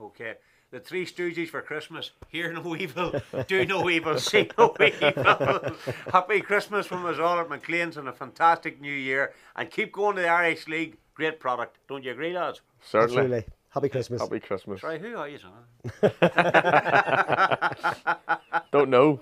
Okay. The Three Stooges for Christmas. Hear no evil, do no evil, see no evil. Happy Christmas from us all at McLean's and a fantastic new year. And keep going to the Irish League. Great product. Don't you agree, lads? Certainly. Absolutely. Happy Christmas. Happy Christmas. Sorry, who are you, son? Don't know.